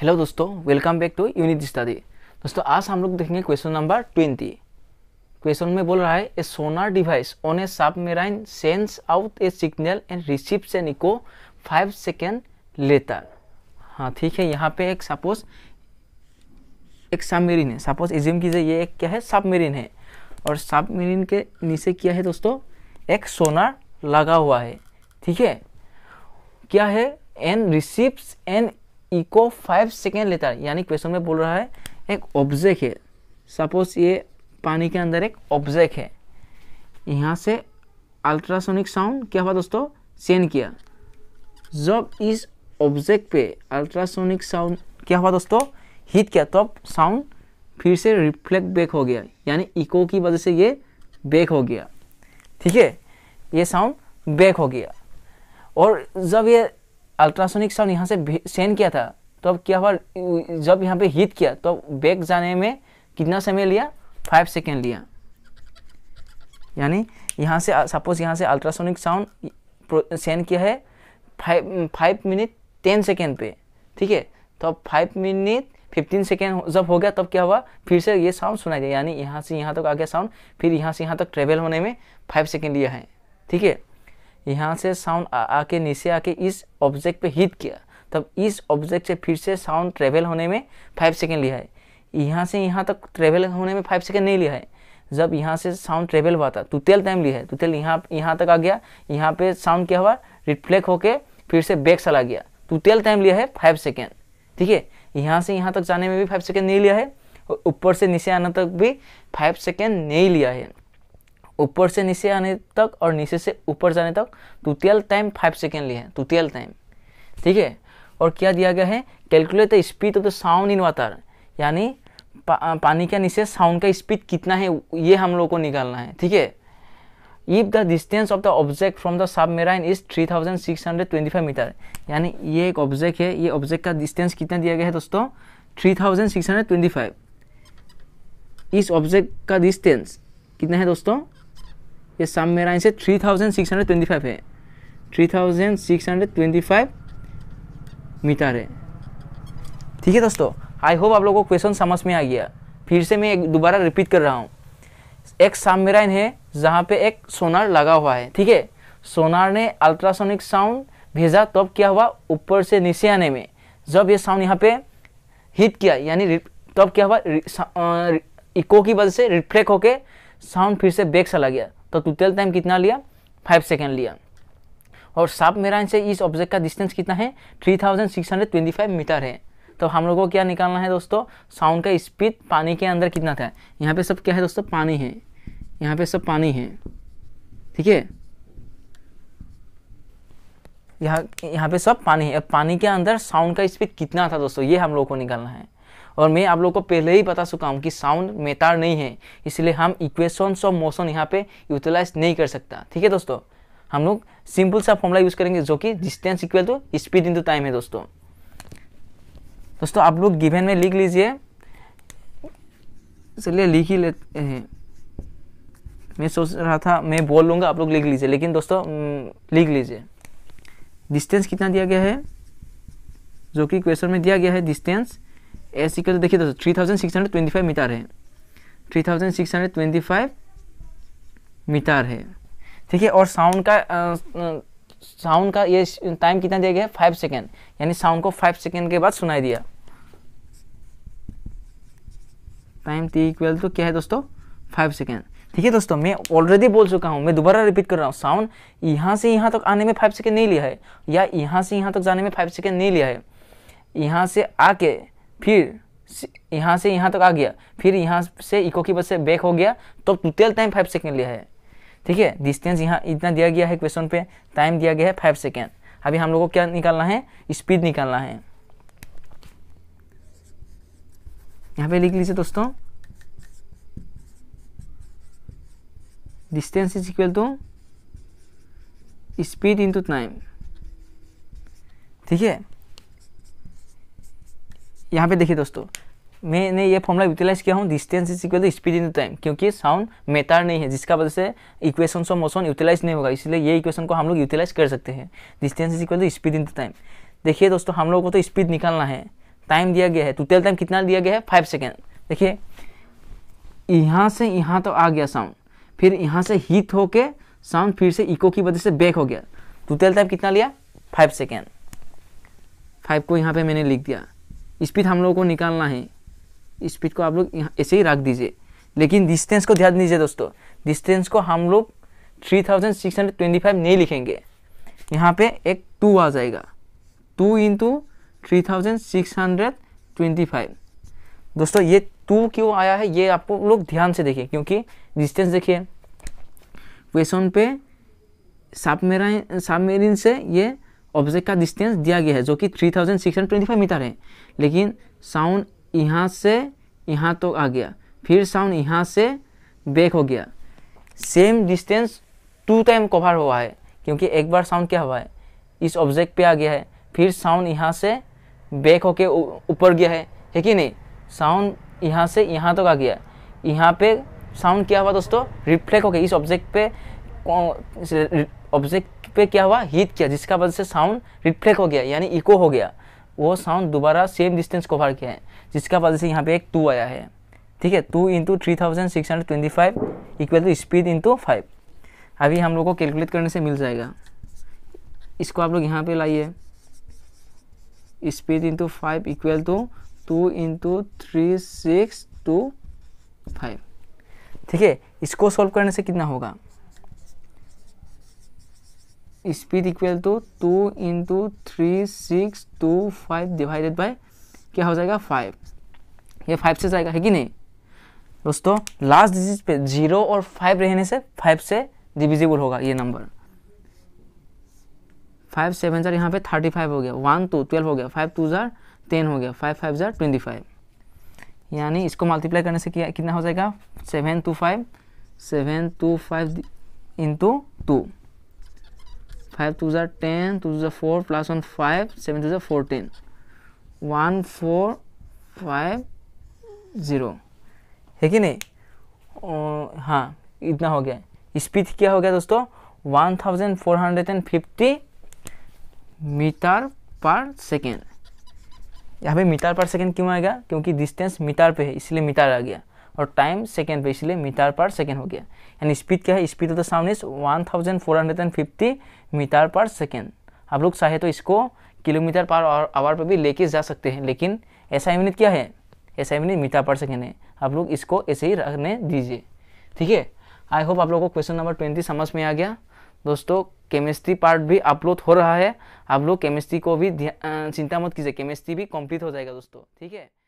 hello दोस्तों welcome back to unit study दोस्तों आज हम लोग देखेंगे क्वेश्चन नंबर ट्वेंटी क्वेश्चन में बोल रहा है a sonar device on a submarine sends out a signal and receives an echo five second later हाँ ठीक है यहाँ पे एक सपोज एक सबमेरीन है सपोज एज्यूम कीजिए ये एक क्या है सबमेरीन है और सबमेरीन के नीचे क्या है दोस्तों एक सोनार लगा हुआ है ठीक है क्या है an receives and echo five second लेता है यानी क्वेश्चन में बोल रहा है एक ऑब्जेक्ट है सपोज ये पानी के अंदर एक ऑब्जेक्ट है यहाँ से अल्ट्रासोनिक साउंड क्या हुआ दोस्तों सेंड किया जब इस ऑब्जेक्ट पे अल्ट्रासोनिक साउंड क्या हुआ दोस्तों हिट किया तो साउंड फिर से रिफ्लेक्ट बैक हो गया यानी इको की वजह से ये बैक हो गया ठीक है ये साउंड बैक हो गया और जब ये अल्ट्रासोनिक साउंड यहाँ से सेंड किया था तो अब क्या हुआ जब यहाँ पे हीट किया तो बैक जाने में कितना समय लिया फाइव सेकेंड लिया यानी यहाँ से सपोज यहाँ से अल्ट्रासोनिक साउंड सेंड किया है five five minute ten second पे ठीक है तो अब फाइव मिनट फिफ्टीन सेकेंड जब हो गया तब क्या हुआ फिर से ये साउंड सुनाई दिया यानी यहाँ से यहाँ तक आ गया साउंड फिर यहाँ से यहाँ तक ट्रेवल होने में फाइव सेकेंड लिया है ठीक है यहाँ से साउंड आके नीचे आके इस ऑब्जेक्ट पे हिट किया तब इस ऑब्जेक्ट से फिर से साउंड ट्रेवल होने में फाइव सेकेंड लिया है यहाँ से यहाँ तक ट्रेवल होने में फाइव सेकेंड नहीं लिया है जब यहाँ से साउंड ट्रेवल हुआ था तुतेल टाइम लिया है तुतेल यहाँ यहाँ तक आ गया यहाँ पे साउंड क्या हुआ रिफ्लेक्ट होके फिर से बैक चला गया तुतेल टाइम लिया है फाइव सेकेंड ठीक है यहाँ से यहाँ तक जाने में भी फाइव सेकेंड नहीं लिया है ऊपर से नीचे आने तक भी फाइव सेकेंड नहीं लिया है ऊपर से नीचे आने तक और नीचे से ऊपर जाने तक टोटल टाइम फाइव सेकेंड लिए हैं टोटल टाइम ठीक है और क्या दिया गया है calculate the speed of the sound in water यानी पा, पानी के नीचे साउंड का स्पीड कितना है ये हम लोग को निकालना है ठीक है if the distance of the object from the submarine is three thousand six hundred twenty five metre यानी ये एक ऑब्जेक्ट है ये ऑब्जेक्ट का डिस्टेंस कितना दिया गया है दोस्तों three thousand six hundred twenty five इस ऑब्जेक्ट का डिस्टेंस कितना है दोस्तों ये सब मेरा answer three thousand six hundred twenty five है three thousand six hundred twenty five metre है ठीक है दोस्तों आई होप आप लोगों को क्वेश्चन समझ में आ गया फिर से मैं एक दोबारा रिपीट कर रहा हूँ एक सामेराइन है जहाँ पे एक सोनार लगा हुआ है ठीक है सोनार ने अल्ट्रासोनिक साउंड भेजा तब क्या हुआ ऊपर से नीचे आने में जब ये साउंड यहाँ पे हिट किया यानी तब क्या हुआ इको की वजह से रिफ्लेक्ट होके साउंड फिर से बैक चला गया तो टोटल टाइम कितना लिया फाइव सेकेंड लिया और साप मेरान से इस ऑब्जेक्ट का डिस्टेंस कितना है three thousand six hundred twenty five metre है तो हम लोगों को क्या निकालना है दोस्तों साउंड का स्पीड पानी के अंदर कितना था यहाँ पे सब क्या है दोस्तों पानी है यहाँ पे सब पानी है ठीक है यहाँ यहाँ पे सब पानी है पानी के अंदर साउंड का स्पीड कितना था दोस्तों ये हम लोगों को निकालना है और मैं आप लोग को पहले ही बता चुका हूँ कि साउंड मेतार नहीं है इसलिए हम इक्वेशंस ऑफ मोशन यहाँ पे यूटिलाइज नहीं कर सकता ठीक है दोस्तों हम लोग सिंपल सा फॉर्मूला यूज़ करेंगे जो कि distance equal to speed into time है दोस्तों दोस्तों आप लोग गिवेन में लिख लीजिए चलिए लिख ही लेते हैं मैं सोच रहा था मैं बोल लूँगा आप लोग लिख लीजिए लेकिन दोस्तों लिख लीजिए डिस्टेंस कितना दिया गया है जो कि क्वेश्चन में दिया गया है डिस्टेंस एस इक्वल देखिए दोस्तों three thousand six hundred twenty five metre है three thousand six hundred twenty five metre है ठीक है और साउंड का साउंड का ये टाइम कितना दिया गया है फाइव सेकेंड यानी साउंड को फाइव सेकेंड के बाद सुनाई दिया टाइम टी इक्वल तो क्या है दोस्तों फाइव सेकेंड ठीक है दोस्तों मैं ऑलरेडी बोल चुका हूँ मैं दोबारा रिपीट कर रहा हूँ साउंड यहाँ से यहाँ तक आने में फाइव सेकेंड नहीं लिया है या यहाँ से यहाँ तक जाने में फाइव सेकेंड नहीं लिया है यहाँ से आके फिर यहाँ से यहाँ तक आ गया फिर यहाँ से इको की बस से बैक हो गया तो टोटल टाइम फाइव सेकेंड लिया है ठीक है डिस्टेंस यहाँ इतना दिया गया है क्वेश्चन पे टाइम दिया गया है फाइव सेकेंड अभी हम लोग को क्या निकालना है स्पीड निकालना है यहाँ पे लिख लीजिए दोस्तों distance is equal to speed into time ठीक है यहाँ पे देखिए दोस्तों मैंने ये फॉर्मला यूटिलाइज किया हूँ distance is equal to speed in time क्योंकि साउंड मेटर नहीं है जिसका वजह से इक्वेशन ऑफ मोशन यूटिलाइज नहीं होगा इसलिए ये इक्वेशन को हम लोग यूटिलाइज कर सकते हैं distance is equal to speed in time देखिए दोस्तों हम लोगों को तो स्पीड निकालना है टाइम दिया गया है टोटल टाइम कितना दिया गया है फाइव सेकेंड देखिए यहाँ से यहाँ तो आ गया साउंड फिर यहाँ से हीट होके साउंड फिर से इको की वजह से बैक हो गया टोटल टाइम कितना लिया फाइव सेकेंड फाइव को यहाँ पे मैंने लिख दिया स्पीड हम लोगों को निकालना है स्पीड को आप लोग यहाँ ऐसे ही रख दीजिए लेकिन डिस्टेंस को ध्यान दीजिए दोस्तों डिस्टेंस को हम लोग 3625 नहीं लिखेंगे यहाँ पे एक टू आ जाएगा टू इंटू थ्री दोस्तों ये टू क्यों आया है ये आपको लोग ध्यान से देखिए क्योंकि डिस्टेंस देखिए क्वेश्चन पे सबमेराइन सबमेरिन से ये ऑब्जेक्ट का डिस्टेंस दिया गया है जो कि 3625 मीटर है लेकिन साउंड यहाँ से यहाँ तो आ गया फिर साउंड यहाँ से बैक हो गया same distance two time cover हुआ है क्योंकि एक बार साउंड क्या हुआ है इस ऑब्जेक्ट पे आ गया है फिर साउंड यहाँ से बैक होके ऊपर गया है है कि नहीं साउंड यहाँ से यहाँ तक तो आ गया यहाँ पे साउंड क्या हुआ दोस्तों रिफ्लेक्ट होके इस ऑब्जेक्ट पे ऑब्जेक्ट पे क्या हुआ हीट किया जिसका वजह से साउंड रिफ्लेक्ट हो गया यानी इको हो गया वो साउंड दोबारा सेम डिस्टेंस कवर किया है जिसका वजह से यहाँ पे एक टू आया है ठीक है two into three thousand six hundred twenty five equal to speed into five अभी हम लोग को कैलकुलेट करने से मिल जाएगा इसको आप लोग यहाँ पे लाइए speed into five equal to two into three six two five ठीक है इसको सॉल्व करने से कितना होगा speed equal to two into three six two five divided by क्या हो जाएगा फाइव ये फाइव से जाएगा है कि नहीं दोस्तों लास्ट डिजिट पे जीरो और फाइव रहने से फाइव से डिविजिबल होगा ये नंबर फाइव सेवन जार यहाँ पे थर्टी फाइव हो गया वन टू ट्वेल्व हो गया फाइव टू जार टेन हो गया फाइव फाइव जार ट्वेंटी फाइव यानी इसको मल्टीप्लाई करने से किया कितना हो जाएगा seven two five seven two five into two five two ज़ार टेन टू ज़ा four plus one five seven two जो fourteen one four five zero है कि नहीं और हाँ इतना हो गया स्पीड क्या हो गया दोस्तों one thousand four hundred and fifty metre per second यहाँ पे मीटर पर सेकेंड क्यों आएगा क्योंकि डिस्टेंस मीटर पे है इसलिए मीटर आ गया और टाइम सेकेंड पे इसलिए मीटर पर सेकेंड हो गया यानी स्पीड क्या है speed of the sound is 1450 metre per second आप लोग चाहे तो इसको किलोमीटर पर आवर पर भी लेके जा सकते हैं लेकिन ऐसा यूनिट क्या है ऐसा यूनिट मीटर पर सेकेंड है आप लोग इसको ऐसे ही रखने दीजिए ठीक है आई होप आप लोगों को क्वेश्चन नंबर ट्वेंटी समझ में आ गया दोस्तों केमिस्ट्री पार्ट भी अपलोड हो रहा है आप लोग केमिस्ट्री को भी चिंता मत कीजिए केमिस्ट्री भी कंप्लीट हो जाएगा दोस्तों ठीक है